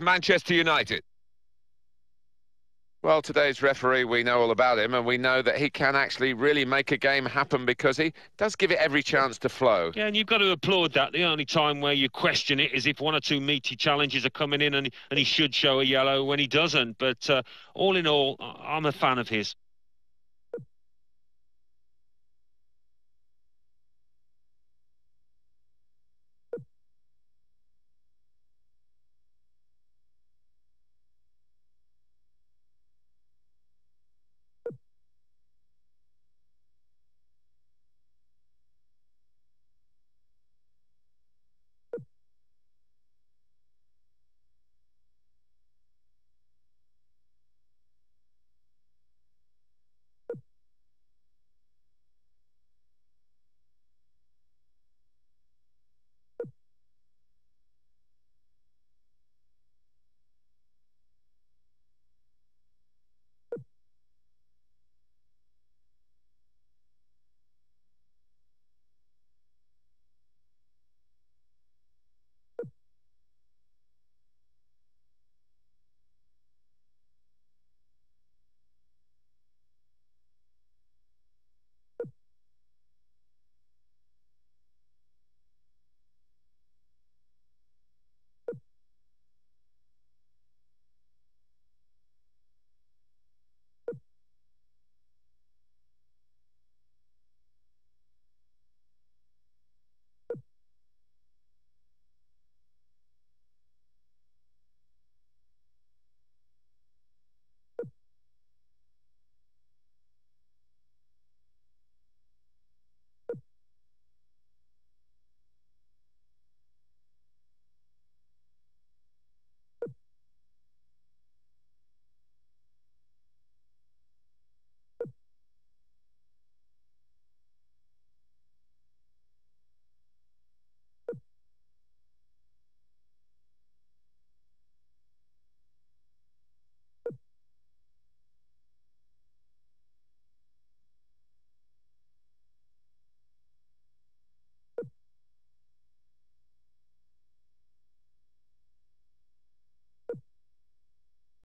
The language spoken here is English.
Manchester United. Well, today's referee, we know all about him, and we know that he can actually really make a game happen because he does give it every chance to flow. Yeah, and you've got to applaud that. The only time where you question it is if one or two meaty challenges are coming in and, and he should show a yellow when he doesn't. But uh, all in all, I'm a fan of his.